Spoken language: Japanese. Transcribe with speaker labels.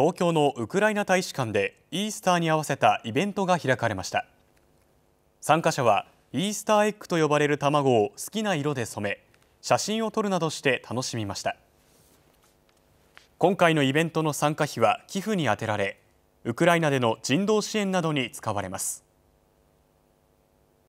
Speaker 1: 東京のウクライナ大使館でイースターに合わせたイベントが開かれました参加者はイースターエッグと呼ばれる卵を好きな色で染め写真を撮るなどして楽しみました今回のイベントの参加費は寄付に充てられウクライナでの人道支援などに使われます